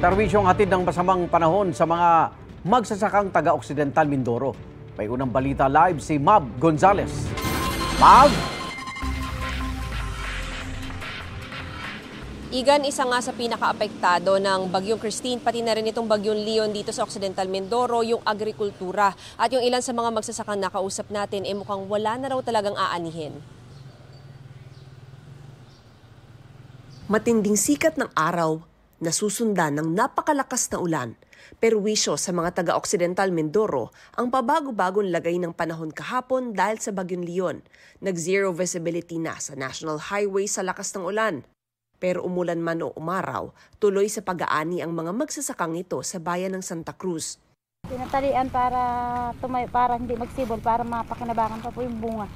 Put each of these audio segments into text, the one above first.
Tarwisyong hatid ng masamang panahon sa mga magsasakang taga-Occidental Mindoro. May unang balita live si Mab Gonzales. Mab! Igan, isa nga sa pinakaapektado ng Bagyong Christine, pati na rin itong Bagyong Leon dito sa Occidental Mindoro, yung agrikultura. At yung ilan sa mga magsasakang nakausap natin, eh mukhang wala na raw talagang aanihin. Matinding sikat ng araw Nasusundan ng napakalakas na ulan. Perwisyo sa mga taga-Occidental Mindoro ang pabago-bagong lagay ng panahon kahapon dahil sa Bagyong Leon. Nag-zero visibility na sa National Highway sa lakas ng ulan. Pero umulan man o umaraw, tuloy sa pag-aani ang mga magsasakang ito sa bayan ng Santa Cruz. Tinatalian para, tumay, para hindi magsibol, para mapakinabangan pa po yung bunga.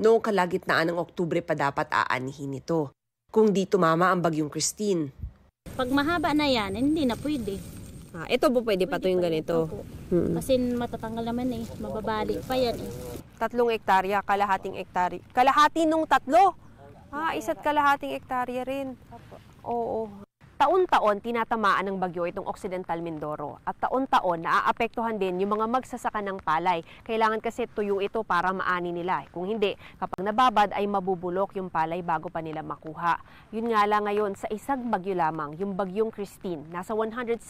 Noong kalagitnaan ng Oktubre pa dapat aanihin ito. Kung di tumama ang bagyong Christine, pag mahaba na yan, hindi na pwede. Ah, ito po pwede, pwede pa to yung ganito. Hmm. Kasi matatanggal naman eh, mababali pa yan eh. Tatlong ektarya, kalahating ektarya. Kalahati nung tatlo! Ah, isa't kalahating ektarya rin. Opo. Oo, taon-taon tinatamaan ng bagyo itong Occidental Mindoro at taon-taon naaapektuhan din yung mga magsasaka ng palay. Kailangan kasi tuyo ito para maani nila. Kung hindi, kapag nababad ay mabubulok yung palay bago pa nila makuha. Yun nga lang ngayon, sa isang bagyo lamang, yung bagyong Christine, nasa 165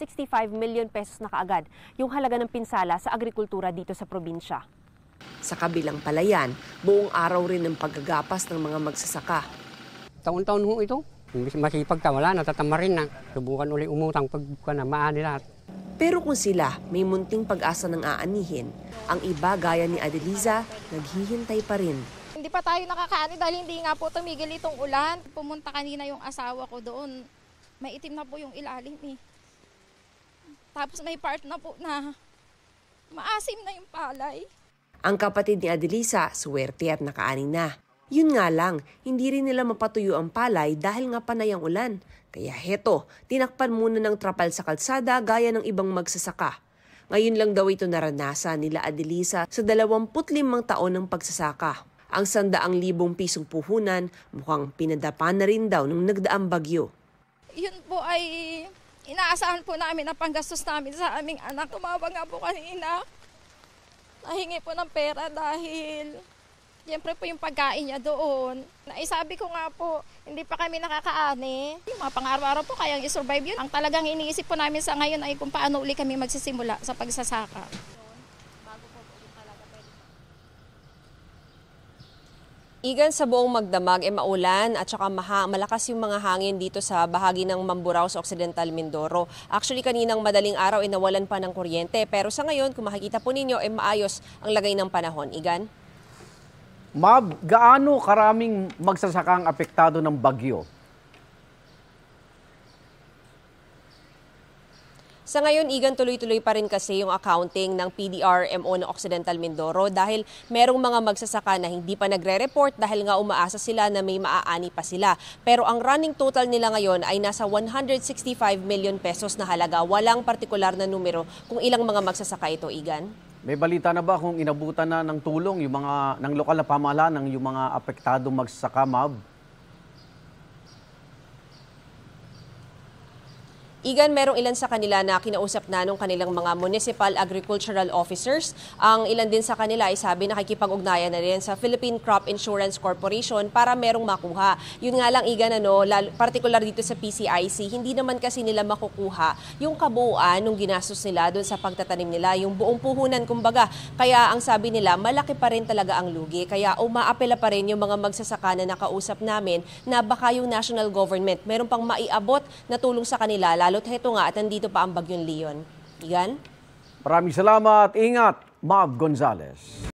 million pesos na kaagad yung halaga ng pinsala sa agrikultura dito sa probinsya. Sa kabilang palayan, buong araw rin ang paggagapas ng mga magsasaka. Taon-taon ho ito, Imbis masipag ka, wala, natatama rin na. Subukan ulit umutang pag ka na, maani lahat. Pero kung sila may munting pag-asa ng aanihin, ang iba gaya ni Adeliza, naghihintay pa rin. Hindi pa tayo nakakaani dahil hindi nga po tumigil itong ulan. Pumunta kanina yung asawa ko doon. may itim na po yung ilalim eh. Tapos may part na po na maasim na yung palay. Ang kapatid ni Adelisa, swerte at nakaani na. Yun nga lang, hindi rin nila mapatuyo ang palay dahil nga panay ang ulan. Kaya heto, tinakpan muna ng trapal sa kalsada gaya ng ibang magsasaka. Ngayon lang daw ito naranasan nila Adelisa sa 25 taon ng pagsasaka. Ang sandaang libong pisong puhunan mukhang pinadapa na rin daw nung nagdaang bagyo. Yun po ay inaasahan po namin na panggastos namin sa aming anak. Tumawag nga po kanina. Nahingi po ng pera dahil Siyempre po yung pagkain niya doon. Naisabi ko nga po, hindi pa kami nakakaani. Yung mga pang-araw-araw po kayang isurvive yun. Ang talagang iniisip po namin sa ngayon ay kung paano uli kami magsisimula sa pagsasaka. Igan sa buong magdamag ay eh, maulan at saka maha, malakas yung mga hangin dito sa bahagi ng Mamburao sa Occidental Mindoro. Actually kaninang madaling araw ay eh, nawalan pa ng kuryente pero sa ngayon kung makikita po ninyo ay eh, maayos ang lagay ng panahon. Igan? Mab, gaano karaming magsasakang apektado ng bagyo? Sa ngayon, Igan, tuloy-tuloy pa rin kasi yung accounting ng PDRMO ng Occidental Mindoro dahil merong mga magsasaka na hindi pa nagre-report dahil nga umaasa sila na may maaani pa sila. Pero ang running total nila ngayon ay nasa 165 million pesos na halaga. Walang partikular na numero kung ilang mga magsasaka ito, Igan. May balita na ba kung inabutan na ng tulong yung mga ng lokal na pamahalaan ng yung mga apektadong magsakamab Igan, merong ilan sa kanila na kinausap na nung kanilang mga municipal agricultural officers. Ang ilan din sa kanila ay sabi nakikipag-ugnayan na rin sa Philippine Crop Insurance Corporation para merong makuha. Yun nga lang, Igan, ano, particular dito sa PCIC, hindi naman kasi nila makukuha yung kabuuan nung ginastos nila doon sa pagtatanim nila, yung buong puhunan kumbaga. Kaya ang sabi nila, malaki pa rin talaga ang lugi. Kaya umaapela pa rin yung mga magsasaka na nakausap namin na baka yung national government meron pang maiabot na tulong sa kanila lalo Balot, heto nga at nandito pa ang Bagyong Leon. Igan? Maraming salamat. Ingat, Mav Gonzales.